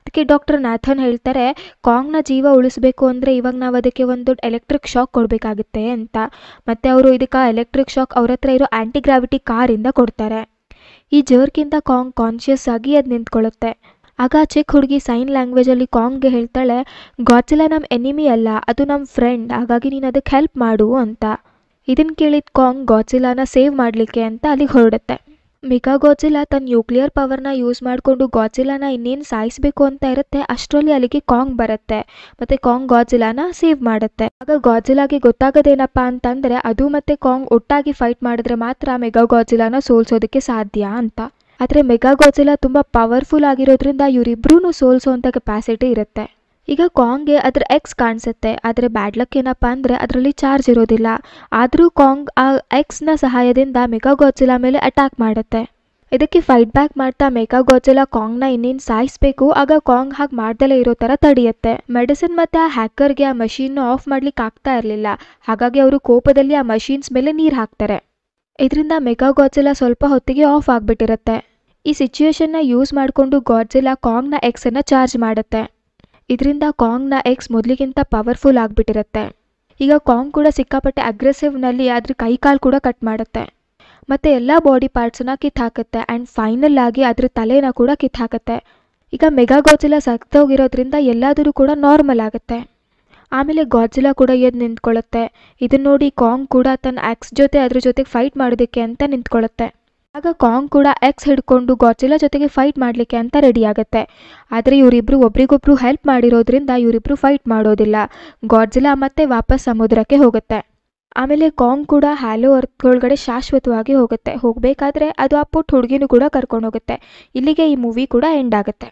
ಅದಕ್ಕೆ ಡಾಕ್ಟರ್ ನಾಥನ್ ಹೇಳ್ತಾರೆ ಕಾಂಗ್ನ ಜೀವ ಉಳಿಸಬೇಕು ಅಂದರೆ ಇವಾಗ ನಾವು ಅದಕ್ಕೆ ಒಂದು ಎಲೆಕ್ಟ್ರಿಕ್ ಶಾಕ್ ಕೊಡಬೇಕಾಗುತ್ತೆ ಅಂತ ಮತ್ತು ಅವರು ಇದಕ್ಕೆ ಎಲೆಕ್ಟ್ರಿಕ್ ಶಾಕ್ ಅವ್ರ ಹತ್ರ ಇರೋ ಆ್ಯಂಟಿ ಗ್ರಾವಿಟಿ ಕಾರಿಂದ ಕೊಡ್ತಾರೆ ಈ ಜರ್ಕಿಂದ ಕಾಂಗ್ ಕಾನ್ಷಿಯಸ್ ಆಗಿ ಅದು ನಿಂತ್ಕೊಳ್ಳುತ್ತೆ ಆಗ ಚಿಕ್ಕ ಹುಡುಗಿ ಸೈನ್ ಲ್ಯಾಂಗ್ವೇಜಲ್ಲಿ ಕಾಂಗ್ಗೆ ಹೇಳ್ತಾಳೆ ಗಾಡ್ಜಿಲ್ಲ ನಮ್ಮ ಎನಿಮಿ ಅಲ್ಲ ಅದು ನಮ್ಮ ಫ್ರೆಂಡ್ ಹಾಗಾಗಿ ನೀನು ಅದಕ್ಕೆ ಹೆಲ್ಪ್ ಮಾಡು ಅಂತ ಇದನ್ನು ಕೇಳಿದ ಕಾಂಗ್ ಗಾಡ್ಜಿಲ್ಲಾನ ಸೇವ್ ಮಾಡಲಿಕ್ಕೆ ಅಂತ ಅಲ್ಲಿಗೆ ಹೊರಡುತ್ತೆ ಮಿಕಾ ಗೋಜಿಲಾ ತನ್ನ ನ್ಯೂಕ್ಲಿಯರ್ ಪವರ್ನ ಯೂಸ್ ಮಾಡಿಕೊಂಡು ಗಾಜಿಲಾನ ಇನ್ನೇನು ಸಾಯಿಸಬೇಕು ಅಂತ ಇರುತ್ತೆ ಅಷ್ಟರಲ್ಲಿ ಅಲ್ಲಿಗೆ ಕಾಂಗ್ ಬರುತ್ತೆ ಮತ್ತು ಕಾಂಗ್ ಗಾಜಿಲಾನ ಸೇವ್ ಮಾಡುತ್ತೆ ಆಗ ಗಾಜಿಲಾಗೆ ಗೊತ್ತಾಗೋದೇನಪ್ಪ ಅಂತಂದರೆ ಅದು ಮತ್ತು ಕಾಂಗ್ ಒಟ್ಟಾಗಿ ಫೈಟ್ ಮಾಡಿದ್ರೆ ಮಾತ್ರ ಮೆಗಾ ಗಾಜಿಲಾನ ಸೋಲ್ಸೋದಕ್ಕೆ ಸಾಧ್ಯ ಅಂತ ಆದರೆ ಮೆಗಾ ಗೋಜಿಲಾ ತುಂಬ ಪವರ್ಫುಲ್ ಆಗಿರೋದ್ರಿಂದ ಇವರಿಬ್ರು ಅಂತ ಕೆಪಾಸಿಟಿ ಇರುತ್ತೆ ಈಗ ಕಾಂಗ್ಗೆ ಅದರ ಎಕ್ಸ್ ಕಾಣಿಸುತ್ತೆ ಆದರೆ ಬ್ಯಾಡ್ ಲಕ್ ಏನಪ್ಪ ಅಂದರೆ ಅದರಲ್ಲಿ ಚಾರ್ಜ್ ಇರೋದಿಲ್ಲ ಆದರೂ ಕಾಂಗ್ ಆ ಎಕ್ಸ್ನ ಸಹಾಯದಿಂದ ಮೆಗಾ ಮೇಲೆ ಅಟ್ಯಾಕ್ ಮಾಡುತ್ತೆ ಇದಕ್ಕೆ ಫೈಟ್ ಬ್ಯಾಕ್ ಮಾಡ್ತಾ ಮೆಗಾ ಗೋಜಿಲಾ ಕಾಂಗ್ನ ಇನ್ನೇನು ಸಾಯಿಸ್ಬೇಕು ಆಗ ಕಾಂಗ್ ಹಾಗೆ ಮಾಡ್ದಲೇ ಇರೋ ಥರ ತಡೆಯುತ್ತೆ ಮೆಡಿಸಿನ್ ಮತ್ತು ಆ ಹ್ಯಾಕರ್ಗೆ ಆ ಮಷೀನ್ ಆಫ್ ಮಾಡ್ಲಿಕ್ಕೆ ಆಗ್ತಾ ಇರಲಿಲ್ಲ ಹಾಗಾಗಿ ಅವರು ಕೋಪದಲ್ಲಿ ಆ ಮಷೀನ್ಸ್ ಮೇಲೆ ನೀರು ಹಾಕ್ತಾರೆ ಇದರಿಂದ ಮೆಗಾ ಗಾಡ್ಜಿಲ್ಲಾ ಸ್ವಲ್ಪ ಹೊತ್ತಿಗೆ ಆಫ್ ಆಗಿಬಿಟ್ಟಿರುತ್ತೆ ಈ ಸಿಚುಯೇಷನ್ನ ಯೂಸ್ ಮಾಡಿಕೊಂಡು ಗಾಡ್ಜಿಲ್ಲಾ ಕಾಂಗ್ನ ಎಕ್ಸನ್ನು ಚಾರ್ಜ್ ಮಾಡುತ್ತೆ ಇದರಿಂದ ಕಾಂಗ್ನ ಎಕ್ಸ್ ಮೊದಲಿಗಿಂತ ಪವರ್ಫುಲ್ ಆಗಿಬಿಟ್ಟಿರುತ್ತೆ ಈಗ ಕಾಂಗ್ ಕೂಡ ಸಿಕ್ಕಾಪಟ್ಟೆ ಅಗ್ರೆಸಿವ್ನಲ್ಲಿ ಅದ್ರ ಕೈ ಕಾಲು ಕೂಡ ಕಟ್ ಮಾಡುತ್ತೆ ಮತ್ತು ಎಲ್ಲ ಬಾಡಿ ಪಾರ್ಟ್ಸನ್ನ ಕಿತ್ ಹಾಕುತ್ತೆ ಆ್ಯಂಡ್ ಫೈನಲ್ ಆಗಿ ಅದ್ರ ತಲೆನ ಕೂಡ ಕಿತ್ ಹಾಕುತ್ತೆ ಈಗ ಮೆಗಾ ಗಾಡ್ಜಿಲ್ಲಾ ಸತ್ತೋಗಿರೋದ್ರಿಂದ ಎಲ್ಲಾದರೂ ಕೂಡ ನಾರ್ಮಲ್ ಆಗುತ್ತೆ ಆಮೇಲೆ ಗಾಜಿಲ ಕೂಡ ಎದ್ದು ನಿಂತ್ಕೊಳ್ಳುತ್ತೆ ಇದನ್ನ ನೋಡಿ ಕಾಂಗ್ ಕೂಡ ತನ್ನ ಆಕ್ಸ್ ಜೊತೆ ಅದ್ರ ಜೊತೆಗೆ ಫೈಟ್ ಮಾಡೋದಕ್ಕೆ ಅಂತ ನಿಂತ್ಕೊಳ್ಳುತ್ತೆ ಆಗ ಕಾಂಗ್ ಕೂಡ ಎಕ್ಸ್ ಹಿಡ್ಕೊಂಡು ಗಾಜಿಲ ಜೊತೆಗೆ ಫೈಟ್ ಮಾಡಲಿಕ್ಕೆ ಅಂತ ರೆಡಿ ಆಗುತ್ತೆ ಆದರೆ ಇವರಿಬ್ರು ಒಬ್ರಿಗೊಬ್ರು ಹೆಲ್ಪ್ ಮಾಡಿರೋದ್ರಿಂದ ಇವರಿಬ್ರು ಫೈಟ್ ಮಾಡೋದಿಲ್ಲ ಗಾಡ್ಜಿಲಾ ಮತ್ತೆ ವಾಪಸ್ ಸಮುದ್ರಕ್ಕೆ ಹೋಗುತ್ತೆ ಆಮೇಲೆ ಕಾಂಗ್ ಕೂಡ ಹ್ಯಾಲೋ ಅರ್ತ್ ಒಳಗಡೆ ಶಾಶ್ವತವಾಗಿ ಹೋಗುತ್ತೆ ಹೋಗಬೇಕಾದ್ರೆ ಅದು ಆ ಪುಟ್ಟ ಹುಡುಗಿನೂ ಕೂಡ ಕರ್ಕೊಂಡು ಹೋಗುತ್ತೆ ಇಲ್ಲಿಗೆ ಈ ಮೂವಿ ಕೂಡ ಎಂಡ್ ಆಗುತ್ತೆ